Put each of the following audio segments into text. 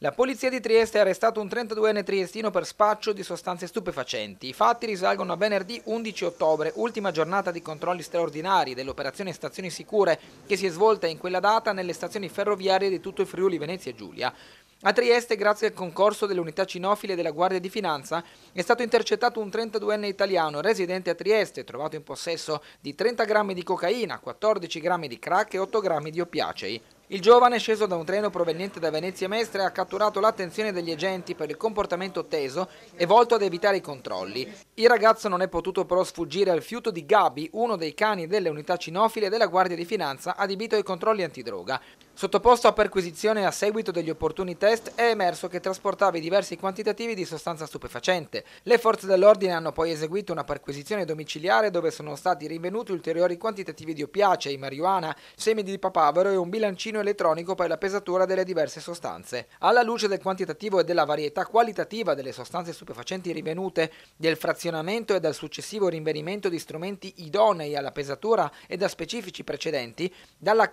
La polizia di Trieste ha arrestato un 32enne triestino per spaccio di sostanze stupefacenti. I fatti risalgono a venerdì 11 ottobre, ultima giornata di controlli straordinari dell'operazione Stazioni Sicure, che si è svolta in quella data nelle stazioni ferroviarie di tutto il Friuli Venezia Giulia. A Trieste, grazie al concorso dell'unità cinofile della Guardia di Finanza, è stato intercettato un 32enne italiano residente a Trieste, trovato in possesso di 30 grammi di cocaina, 14 grammi di crack e 8 grammi di oppiacei. Il giovane, sceso da un treno proveniente da Venezia Mestre, ha catturato l'attenzione degli agenti per il comportamento teso e volto ad evitare i controlli. Il ragazzo non è potuto però sfuggire al fiuto di Gabi, uno dei cani delle unità cinofile della Guardia di Finanza adibito ai controlli antidroga. Sottoposto a perquisizione a seguito degli opportuni test è emerso che trasportava diversi quantitativi di sostanza stupefacente. Le forze dell'ordine hanno poi eseguito una perquisizione domiciliare dove sono stati rinvenuti ulteriori quantitativi di oppiacei, marijuana, semi di papavero e un bilancino elettronico per la pesatura delle diverse sostanze. Alla luce del quantitativo e della varietà qualitativa delle sostanze stupefacenti rinvenute, del frazionamento e del successivo rinvenimento di strumenti idonei alla pesatura e da specifici precedenti, dalla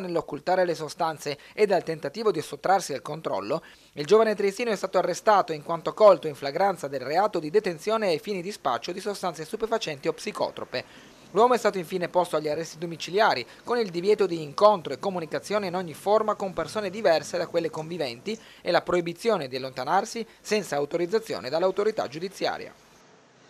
nell'occultare le sostanze e dal tentativo di sottrarsi al controllo, il giovane triestino è stato arrestato in quanto colto in flagranza del reato di detenzione ai fini di spaccio di sostanze stupefacenti o psicotrope. L'uomo è stato infine posto agli arresti domiciliari, con il divieto di incontro e comunicazione in ogni forma con persone diverse da quelle conviventi e la proibizione di allontanarsi senza autorizzazione dall'autorità giudiziaria.